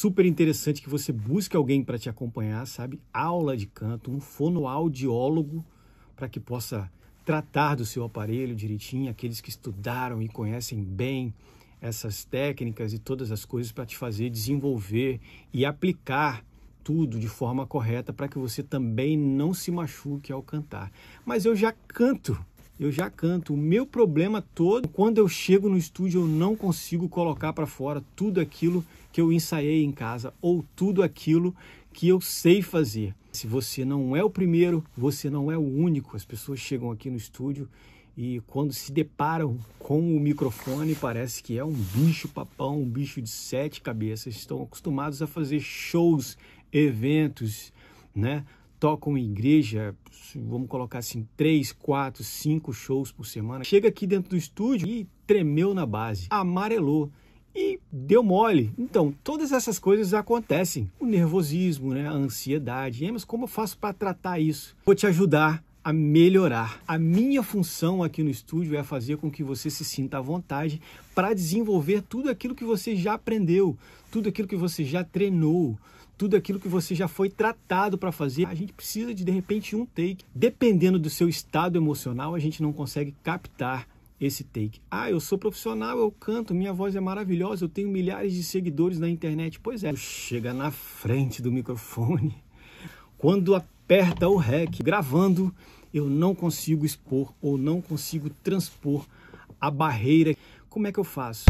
super interessante que você busque alguém para te acompanhar, sabe? Aula de canto, um fonoaudiólogo para que possa tratar do seu aparelho direitinho, aqueles que estudaram e conhecem bem essas técnicas e todas as coisas para te fazer desenvolver e aplicar tudo de forma correta para que você também não se machuque ao cantar. Mas eu já canto eu já canto. O meu problema todo, quando eu chego no estúdio, eu não consigo colocar para fora tudo aquilo que eu ensaiei em casa ou tudo aquilo que eu sei fazer. Se você não é o primeiro, você não é o único. As pessoas chegam aqui no estúdio e quando se deparam com o microfone, parece que é um bicho papão, um bicho de sete cabeças. Estão acostumados a fazer shows, eventos, né? tocam em igreja, vamos colocar assim, três, quatro, cinco shows por semana. Chega aqui dentro do estúdio e tremeu na base, amarelou e deu mole. Então, todas essas coisas acontecem. O nervosismo, né? a ansiedade. mas como eu faço para tratar isso? Vou te ajudar a melhorar. A minha função aqui no estúdio é fazer com que você se sinta à vontade para desenvolver tudo aquilo que você já aprendeu, tudo aquilo que você já treinou, tudo aquilo que você já foi tratado para fazer. A gente precisa de de repente um take. Dependendo do seu estado emocional, a gente não consegue captar esse take. Ah, eu sou profissional, eu canto, minha voz é maravilhosa, eu tenho milhares de seguidores na internet. Pois é, chega na frente do microfone. Quando a aperta o REC gravando, eu não consigo expor ou não consigo transpor a barreira. Como é que eu faço?